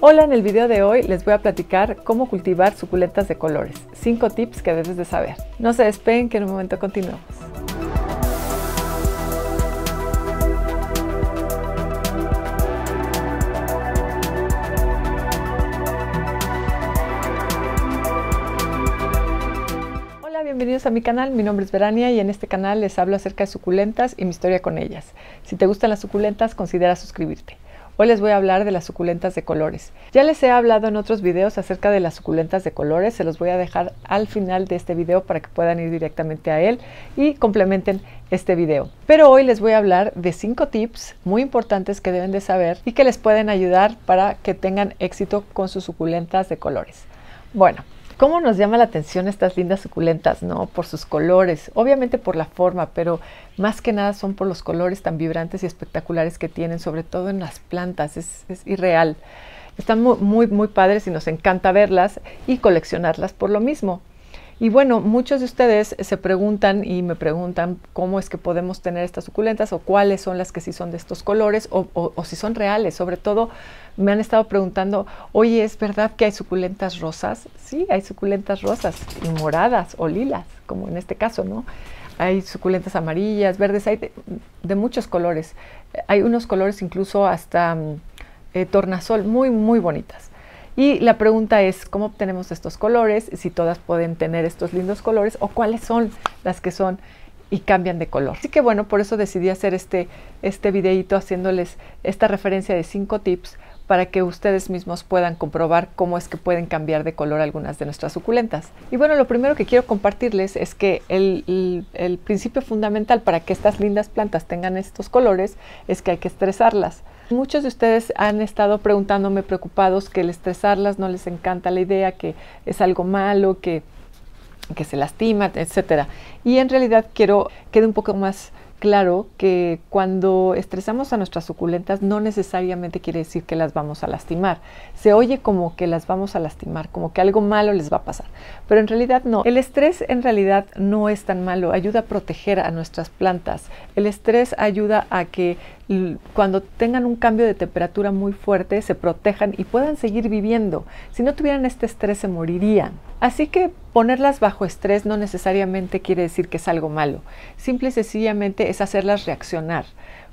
Hola, en el video de hoy les voy a platicar cómo cultivar suculentas de colores. 5 tips que debes de saber. No se despeguen que en un momento continuamos. Hola, Bienvenidos a mi canal, mi nombre es Verania y en este canal les hablo acerca de suculentas y mi historia con ellas. Si te gustan las suculentas, considera suscribirte. Hoy les voy a hablar de las suculentas de colores. Ya les he hablado en otros videos acerca de las suculentas de colores, se los voy a dejar al final de este video para que puedan ir directamente a él y complementen este video. Pero hoy les voy a hablar de cinco tips muy importantes que deben de saber y que les pueden ayudar para que tengan éxito con sus suculentas de colores. Bueno, ¿Cómo nos llama la atención estas lindas suculentas? No, por sus colores, obviamente por la forma, pero más que nada son por los colores tan vibrantes y espectaculares que tienen, sobre todo en las plantas, es, irreal. Están muy, muy padres y nos encanta verlas y coleccionarlas por lo mismo. Y bueno, muchos de ustedes se preguntan y me preguntan cómo es que podemos tener estas suculentas o cuáles son las que sí son de estos colores o, si son reales. Sobre todo me han estado preguntando, oye, ¿es verdad que hay suculentas rosas? Sí, hay suculentas rosas y moradas o lilas, como en este caso, ¿no? Hay suculentas amarillas, verdes, hay de, muchos colores. Hay unos colores incluso hasta mm, eh, tornasol, muy, muy bonitas. Y la pregunta es, ¿cómo obtenemos estos colores? Si todas pueden tener estos lindos colores o cuáles son las que son y cambian de color. Así que bueno, por eso decidí hacer este, este videito haciéndoles esta referencia de cinco tips para que ustedes mismos puedan comprobar cómo es que pueden cambiar de color algunas de nuestras suculentas. Y bueno, lo primero que quiero compartirles es que el principio fundamental para que estas lindas plantas tengan estos colores es que hay que estresarlas. Muchos de ustedes han estado preguntándome preocupados que el estresarlas no les encanta la idea, que es algo malo, que, se lastima, etc. Y en realidad quiero que quede un poco más claro que cuando estresamos a nuestras suculentas no necesariamente quiere decir que las vamos a lastimar. Se oye como que las vamos a lastimar, como que algo malo les va a pasar, pero en realidad no. El estrés en realidad no es tan malo, ayuda a proteger a nuestras plantas. El estrés ayuda a que cuando tengan un cambio de temperatura muy fuerte, se protejan y puedan seguir viviendo. Si no tuvieran este estrés, se morirían. Así que ponerlas bajo estrés no necesariamente quiere decir que es algo malo. Simple y sencillamente es hacerlas reaccionar.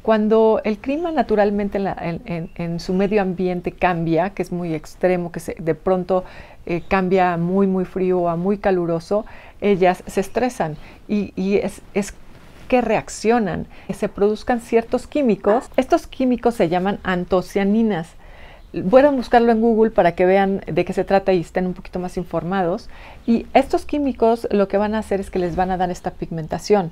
Cuando el clima naturalmente en, su medio ambiente cambia, que es muy extremo, que de pronto eh, cambia muy, muy frío a muy caluroso, ellas se estresan y, es, es reaccionan, que se produzcan ciertos químicos. Estos químicos se llaman antocianinas. Pueden buscarlo en Google para que vean de qué se trata y estén un poquito más informados. Y estos químicos lo que van a hacer es que les van a dar esta pigmentación.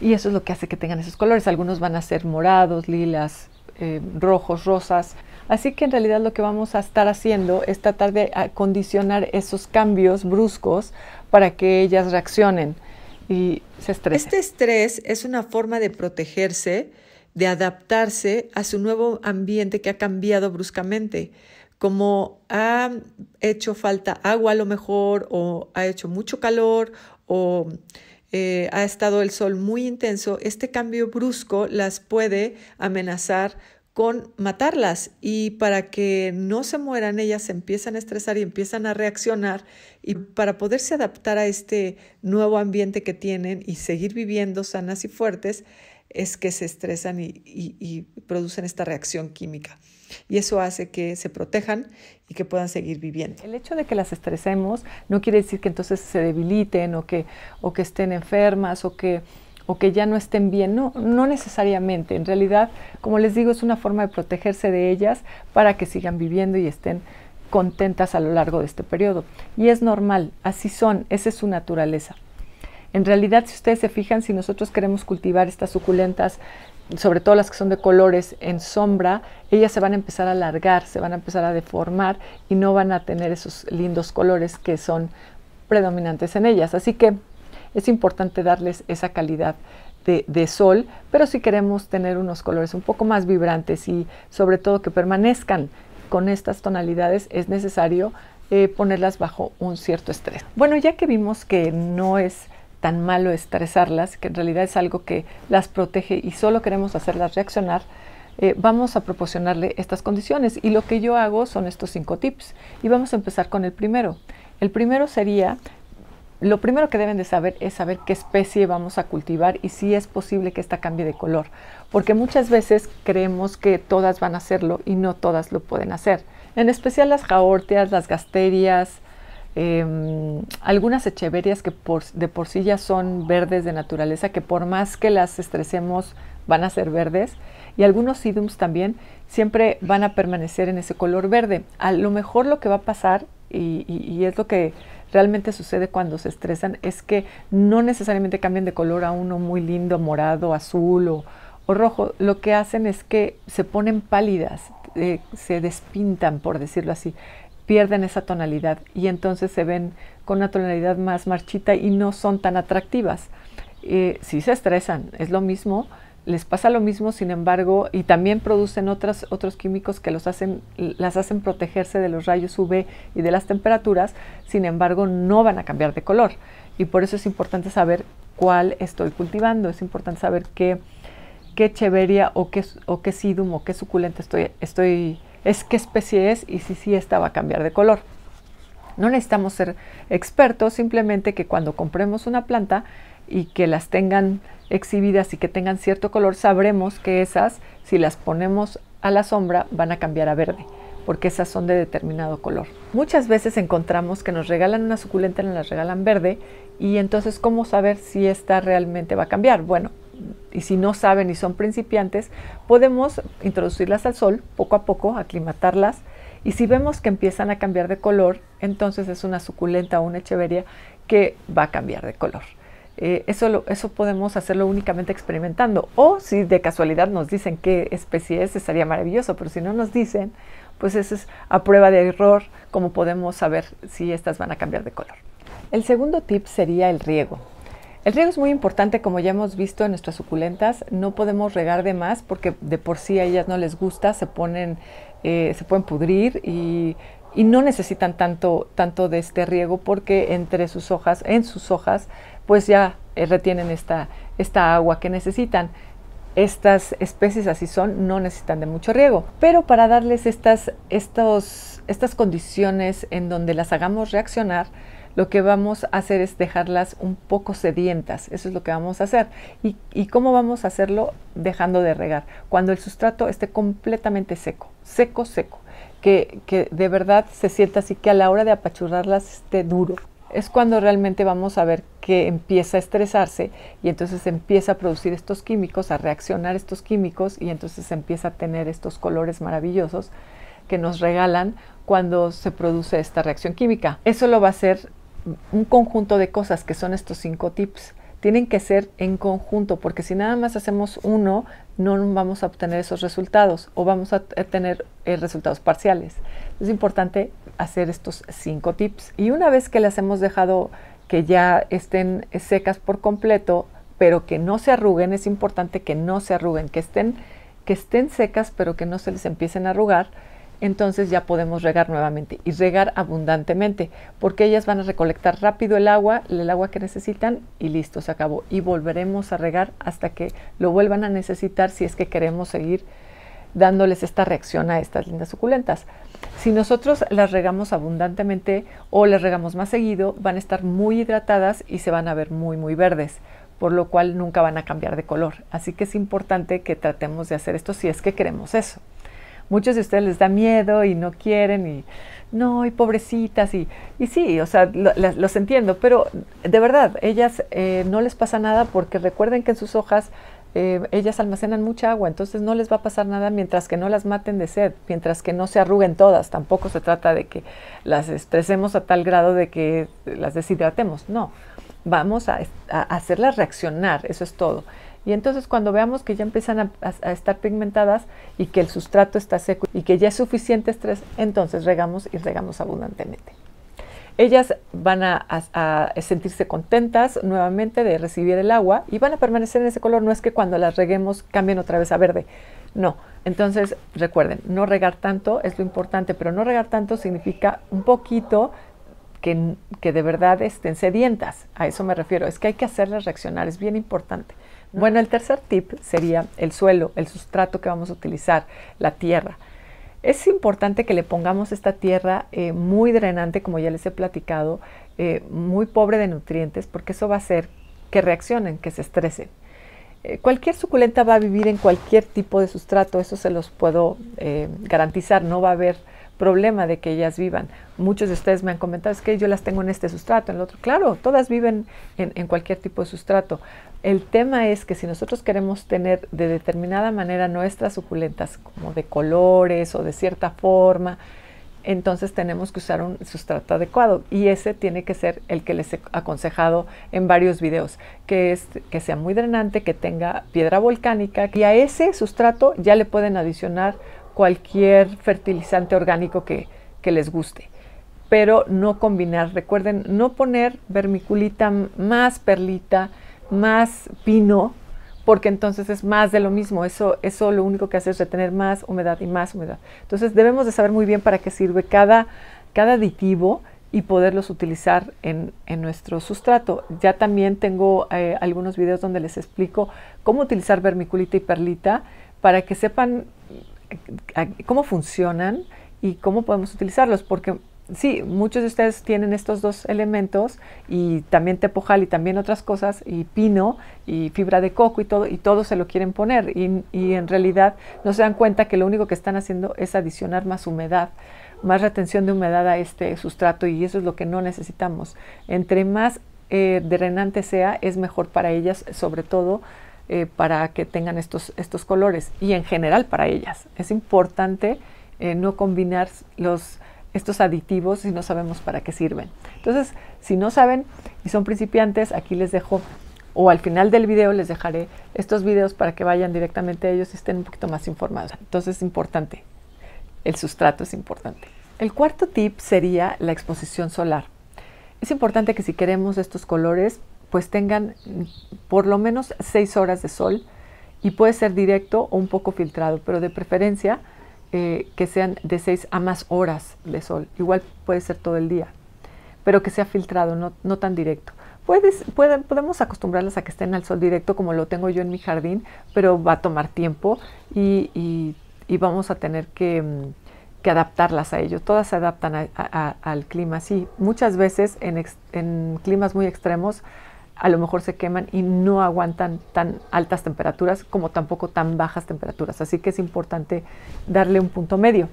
Y eso es lo que hace que tengan esos colores. Algunos van a ser morados, lilas, eh, rojos, rosas. Así que en realidad lo que vamos a estar haciendo es tratar de condicionar esos cambios bruscos para que ellas reaccionen. Este estrés es una forma de protegerse, de adaptarse a su nuevo ambiente que ha cambiado bruscamente. Como ha hecho falta agua a lo mejor, o ha hecho mucho calor, o eh, ha estado el sol muy intenso, este cambio brusco las puede amenazar con matarlas y para que no se mueran ellas se empiezan a estresar y empiezan a reaccionar y para poderse adaptar a este nuevo ambiente que tienen y seguir viviendo sanas y fuertes es que se estresan y, producen esta reacción química. Y eso hace que se protejan y que puedan seguir viviendo. El hecho de que las estresemos no quiere decir que entonces se debiliten o que, o que estén enfermas o que o que ya no estén bien. No, no necesariamente. En realidad, como les digo, es una forma de protegerse de ellas para que sigan viviendo y estén contentas a lo largo de este periodo. Y es normal, así son, esa es su naturaleza. En realidad, si ustedes se fijan, si nosotros queremos cultivar estas suculentas, sobre todo las que son de colores en sombra, ellas se van a empezar a alargar, se van a empezar a deformar y no van a tener esos lindos colores que son predominantes en ellas. Así que es importante darles esa calidad de, sol, pero si queremos tener unos colores un poco más vibrantes y sobre todo que permanezcan con estas tonalidades, es necesario eh, ponerlas bajo un cierto estrés. Bueno, ya que vimos que no es tan malo estresarlas, que en realidad es algo que las protege y solo queremos hacerlas reaccionar, eh, vamos a proporcionarle estas condiciones. Y lo que yo hago son estos cinco tips. Y vamos a empezar con el primero. El primero sería lo primero que deben de saber es saber qué especie vamos a cultivar y si es posible que esta cambie de color, porque muchas veces creemos que todas van a hacerlo y no todas lo pueden hacer. En especial las jaorteas, las gasterias, em, algunas echeverias que de por sí ya son verdes de naturaleza, que por más que las estresemos van a ser verdes, y algunos idums también siempre van a permanecer en ese color verde. A lo mejor lo que va a pasar, y es lo que realmente sucede cuando se estresan es que no necesariamente cambian de color a uno muy lindo, morado, azul o, rojo. Lo que hacen es que se ponen pálidas, eh, se despintan, por decirlo así pierden esa tonalidad y entonces se ven con una tonalidad más marchita y no son tan atractivas. Eh, si se estresan, es lo mismo, les pasa lo mismo, sin embargo, y también producen otros químicos que los hacen, las hacen protegerse de los rayos UV y de las temperaturas, sin embargo, no van a cambiar de color. Y por eso es importante saber cuál estoy cultivando, es importante saber qué, qué cheveria o qué, o qué sidum o qué suculenta estoy, estoy, es qué especie es y si sí si esta va a cambiar de color. No necesitamos ser expertos, simplemente que cuando compremos una planta, y que las tengan exhibidas y que tengan cierto color, sabremos que esas, si las ponemos a la sombra, van a cambiar a verde, porque esas son de determinado color. Muchas veces encontramos que nos regalan una suculenta, nos las regalan verde, y entonces, ¿cómo saber si esta realmente va a cambiar? Bueno, y si no saben y son principiantes, podemos introducirlas al sol poco a poco, aclimatarlas, y si vemos que empiezan a cambiar de color, entonces es una suculenta o una echeveria que va a cambiar de color. Eh, eso, podemos hacerlo únicamente experimentando. O si de casualidad nos dicen qué especie es, estaría maravilloso, pero si no nos dicen, pues eso es a prueba de error, como podemos saber si estas van a cambiar de color. El segundo tip sería el riego. El riego es muy importante, como ya hemos visto en nuestras suculentas, no podemos regar de más porque de por sí a ellas no les gusta, se ponen, eh, se pueden pudrir y, y, no necesitan tanto, tanto de este riego porque entre sus hojas, en sus hojas pues ya eh, retienen esta, esta agua que necesitan. Estas especies así son, no necesitan de mucho riego, pero para darles estas, estos, estas condiciones en donde las hagamos reaccionar, lo que vamos a hacer es dejarlas un poco sedientas, eso es lo que vamos a hacer. ¿Y, cómo vamos a hacerlo? Dejando de regar, cuando el sustrato esté completamente seco, seco, seco, que, que de verdad se sienta así que a la hora de apachurrarlas esté duro, es cuando realmente vamos a ver que empieza a estresarse y entonces empieza a producir estos químicos, a reaccionar estos químicos y entonces empieza a tener estos colores maravillosos que nos regalan cuando se produce esta reacción química. Eso lo va a hacer un conjunto de cosas que son estos cinco tips tienen que ser en conjunto, porque si nada más hacemos uno, no vamos a obtener esos resultados o vamos a tener eh, resultados parciales. Es importante hacer estos cinco tips. Y una vez que las hemos dejado que ya estén secas por completo, pero que no se arruguen, es importante que no se arruguen, que estén secas, pero que no se les empiecen a arrugar entonces ya podemos regar nuevamente y regar abundantemente, porque ellas van a recolectar rápido el agua, el agua que necesitan y listo, se acabó. Y volveremos a regar hasta que lo vuelvan a necesitar si es que queremos seguir dándoles esta reacción a estas lindas suculentas. Si nosotros las regamos abundantemente o las regamos más seguido, van a estar muy hidratadas y se van a ver muy, muy verdes por lo cual nunca van a cambiar de color. Así que es importante que tratemos de hacer esto si es que queremos eso muchos de ustedes les da miedo y no quieren y no, y pobrecitas, y, y sí, o sea, los entiendo, pero de verdad, ellas eh, no les pasa nada porque recuerden que en sus hojas eh, ellas almacenan mucha agua, entonces no les va a pasar nada mientras que no las maten de sed, mientras que no se arruguen todas, tampoco se trata de que las estresemos a tal grado de que las deshidratemos, no, vamos a, a hacerlas reaccionar, eso es todo. Y entonces cuando veamos que ya empiezan a, estar pigmentadas y que el sustrato está seco y que ya es suficiente estrés, entonces regamos y regamos abundantemente. Ellas van a, sentirse contentas nuevamente de recibir el agua y van a permanecer en ese color. No es que cuando las reguemos cambien otra vez a verde. No. Entonces, recuerden, no regar tanto es lo importante, pero no regar tanto significa un poquito que, que de verdad estén sedientas. A eso me refiero. Es que hay que hacerlas reaccionar. Es bien importante. Bueno, el tercer tip sería el suelo, el sustrato que vamos a utilizar, la tierra. Es importante que le pongamos esta tierra eh, muy drenante, como ya les he platicado, eh, muy pobre de nutrientes, porque eso va a hacer que reaccionen, que se estresen. Eh, cualquier suculenta va a vivir en cualquier tipo de sustrato, eso se los puedo garantizar, no va a haber problema de que ellas vivan. Muchos de ustedes me han comentado, es que yo las tengo en este sustrato, en el otro. Claro, todas viven en, cualquier tipo de sustrato. El tema es que si nosotros queremos tener de determinada manera nuestras suculentas, como de colores o de cierta forma, entonces tenemos que usar un sustrato adecuado y ese tiene que ser el que les he aconsejado en varios videos, que es que sea muy drenante, que tenga piedra volcánica y a ese sustrato ya le pueden adicionar cualquier fertilizante orgánico que, les guste. Pero no combinar, recuerden, no poner vermiculita más perlita, más pino, porque entonces es más de lo mismo. Eso, lo único que hace es retener más humedad y más humedad. Entonces debemos de saber muy bien para qué sirve cada, cada aditivo y poderlos utilizar en, nuestro sustrato. Ya también tengo eh, algunos videos donde les explico cómo utilizar vermiculita y perlita para que sepan cómo funcionan y cómo podemos utilizarlos, porque sí, muchos de ustedes tienen estos dos elementos y también tepojal y también otras cosas y pino y fibra de coco y todo y todo se lo quieren poner y, en realidad no se dan cuenta que lo único que están haciendo es adicionar más humedad, más retención de humedad a este sustrato y eso es lo que no necesitamos. Entre más eh, drenante sea es mejor para ellas, sobre todo eh, para que tengan estos, estos colores y en general para ellas. Es importante eh, no combinar los, estos aditivos si no sabemos para qué sirven. Entonces, si no saben y son principiantes, aquí les dejo o al final del video les dejaré estos videos para que vayan directamente a ellos y estén un poquito más informados. Entonces es importante, el sustrato es importante. El cuarto tip sería la exposición solar. Es importante que si queremos estos colores pues tengan por lo menos seis horas de sol y puede ser directo o un poco filtrado, pero de preferencia eh, que sean de seis a más horas de sol. Igual puede ser todo el día, pero que sea filtrado, no, tan directo. podemos acostumbrarlas a que estén al sol directo como lo tengo yo en mi jardín, pero va a tomar tiempo y, vamos a tener mm, que, adaptarlas a ello. Todas se adaptan al clima, sí. Muchas veces en climas muy extremos a lo mejor se queman y no aguantan tan altas temperaturas como tampoco tan bajas temperaturas. Así que es importante darle un punto medio.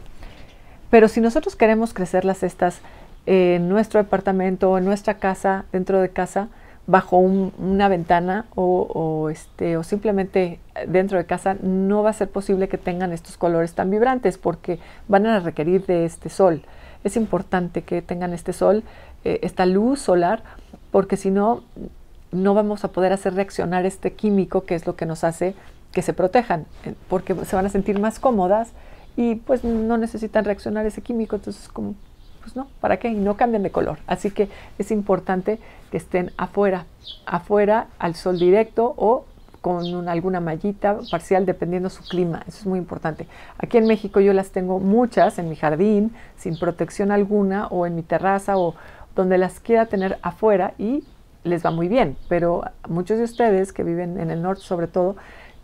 Pero si nosotros queremos crecer las cestas en nuestro departamento o en nuestra casa, dentro de casa, bajo una ventana o, este, o simplemente dentro de casa, no va a ser posible que tengan estos colores tan vibrantes porque van a requerir de este sol. Es importante que tengan este sol, eh, esta luz solar, porque si no no vamos a poder hacer reaccionar este químico que es lo que nos hace que se protejan, eh, porque se van a sentir más cómodas y pues no necesitan reaccionar ese químico, entonces como, pues no, ¿para qué? Y no cambian de color. Así que es importante que estén afuera, afuera al sol directo o con una, alguna mallita parcial dependiendo su clima. Eso es muy importante. Aquí en México yo las tengo muchas en mi jardín, sin protección alguna, o en mi terraza, o donde las quiera tener afuera y les va muy bien, pero muchos de ustedes que viven en el norte sobre todo,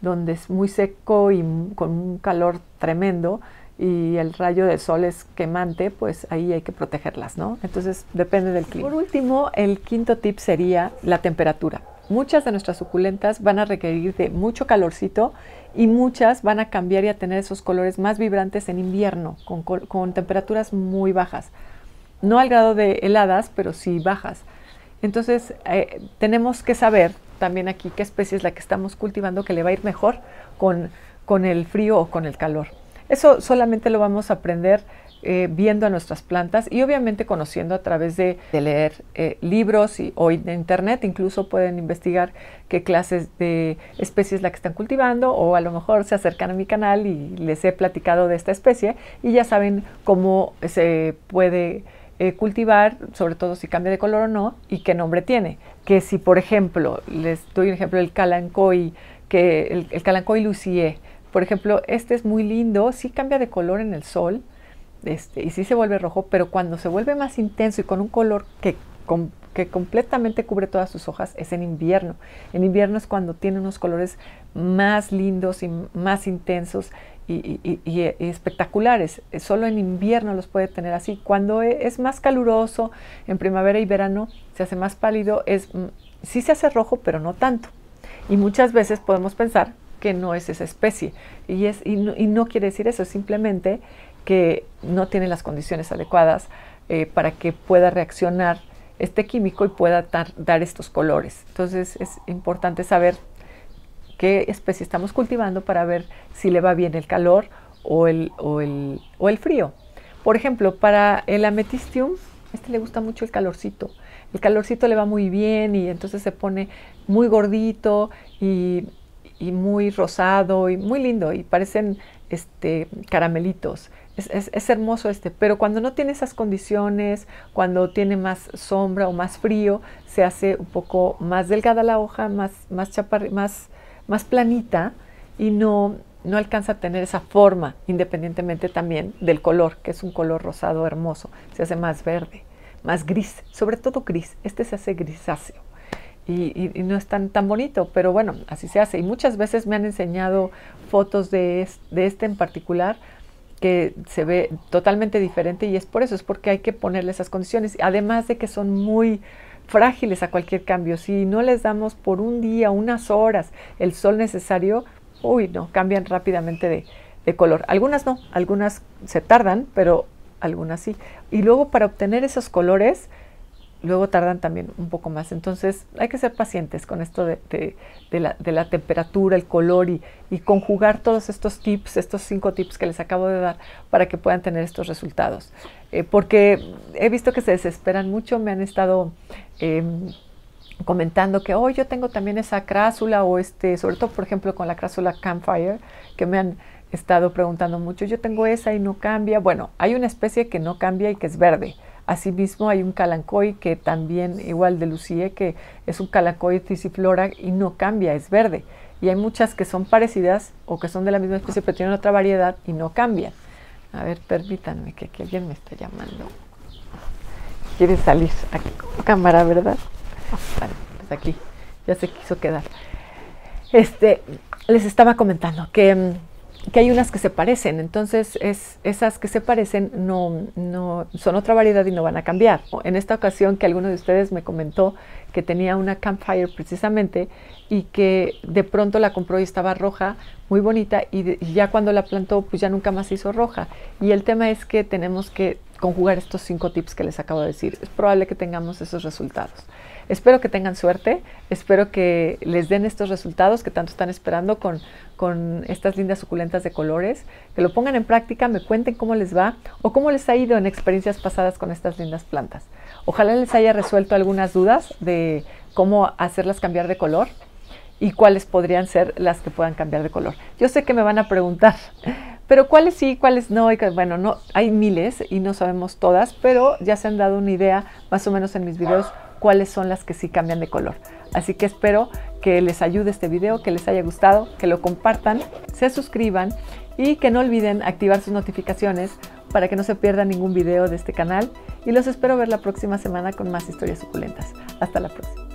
donde es muy seco y con un calor tremendo y el rayo del sol es quemante, pues ahí hay que protegerlas, ¿no? Entonces depende del clima. Por último, el quinto tip sería la temperatura. Muchas de nuestras suculentas van a requerir de mucho calorcito y muchas van a cambiar y a tener esos colores más vibrantes en invierno, con, con temperaturas muy bajas. No al grado de heladas, pero sí bajas. Entonces, eh, tenemos que saber también aquí qué especie es la que estamos cultivando que le va a ir mejor con, el frío o con el calor. Eso solamente lo vamos a aprender eh, viendo a nuestras plantas y obviamente conociendo a través de, leer eh, libros o de internet. Incluso pueden investigar qué clases de especies la que están cultivando o a lo mejor se acercan a mi canal y les he platicado de esta especie y ya saben cómo se puede eh, cultivar, sobre todo si cambia de color o no, y qué nombre tiene. Que si, por ejemplo, les doy un ejemplo, el calancoy, que el, calancoy lucié, por ejemplo, este es muy lindo, sí cambia de color en el sol, este, y sí se vuelve rojo, pero cuando se vuelve más intenso y con un color que, que completamente cubre todas sus hojas, es en invierno. En invierno es cuando tiene unos colores más lindos y más intensos y, espectaculares. Eh, solo en invierno los puede tener así. Cuando e, es más caluroso, en primavera y verano, se hace más pálido, es, mm, sí se hace rojo, pero no tanto. Y muchas veces podemos pensar que no es esa especie. Y, es, y, no, quiere decir eso, simplemente que no tiene las condiciones adecuadas eh, para que pueda reaccionar este químico y pueda dar, dar estos colores. Entonces es importante saber qué especie estamos cultivando para ver si le va bien el calor o el, frío. Por ejemplo, para el ametistium, este le gusta mucho el calorcito. El calorcito le va muy bien y entonces se pone muy gordito y, muy rosado y muy lindo y parecen este, caramelitos. Es, hermoso este, pero cuando no tiene esas condiciones, cuando tiene más sombra o más frío, se hace un poco más delgada la hoja, más, más, más más planita y no, no alcanza a tener esa forma, independientemente también del color, que es un color rosado hermoso, se hace más verde, más gris, sobre todo gris, este se hace grisáceo. Y, no es tan, tan bonito, pero bueno, así se hace. Y muchas veces me han enseñado fotos de, de este en particular que se ve totalmente diferente y es por eso, es porque hay que ponerle esas condiciones. Además de que son muy, frágiles a cualquier cambio. Si no les damos por un día, unas horas, el sol necesario, uy, no, cambian rápidamente de, de color. Algunas no, algunas se tardan, pero algunas sí. Y luego para obtener esos colores, luego tardan también un poco más. Entonces hay que ser pacientes con esto de, la, temperatura, el color y, conjugar todos estos tips, estos cinco tips que les acabo de dar para que puedan tener estos resultados. Eh, porque he visto que se desesperan mucho, me han estado... Em, comentando que hoy oh, yo tengo también esa crásula o este, sobre todo por ejemplo con la crásula Campfire, que me han estado preguntando mucho, yo tengo esa y no cambia. Bueno, hay una especie que no cambia y que es verde. Asimismo hay un calancoy que también, igual de Lucie, que es un calancoy tisiflora y no cambia, es verde. Y hay muchas que son parecidas o que son de la misma especie pero tienen otra variedad y no cambian. A ver, permítanme que, aquí alguien me está llamando. Quiere salir aquí con cámara, ¿verdad? Vale, pues aquí, ya se quiso quedar. Este, les estaba comentando que mm, que hay unas que se parecen, entonces es, esas que se parecen no, no, son otra variedad y no van a cambiar. En esta ocasión que alguno de ustedes me comentó que tenía una Campfire precisamente y que de pronto la compró y estaba roja, muy bonita, y, y ya cuando la plantó pues ya nunca más se hizo roja. Y el tema es que tenemos que conjugar estos cinco tips que les acabo de decir. Es probable que tengamos esos resultados. Espero que tengan suerte, espero que les den estos resultados que tanto están esperando con, con estas lindas suculentas de colores, que lo pongan en práctica, me cuenten cómo les va o cómo les ha ido en experiencias pasadas con estas lindas plantas. Ojalá les haya resuelto algunas dudas de cómo hacerlas cambiar de color y cuáles podrían ser las que puedan cambiar de color. Yo sé que me van a preguntar, pero cuáles sí, cuáles no. bueno, no, hay miles y no sabemos todas, pero ya se han dado una idea más o menos en mis videos cuáles son las que sí cambian de color. Así que espero que les ayude este video, que les haya gustado, que lo compartan, se suscriban y que no olviden activar sus notificaciones para que no se pierda ningún video de este canal y los espero ver la próxima semana con más historias suculentas. Hasta la próxima.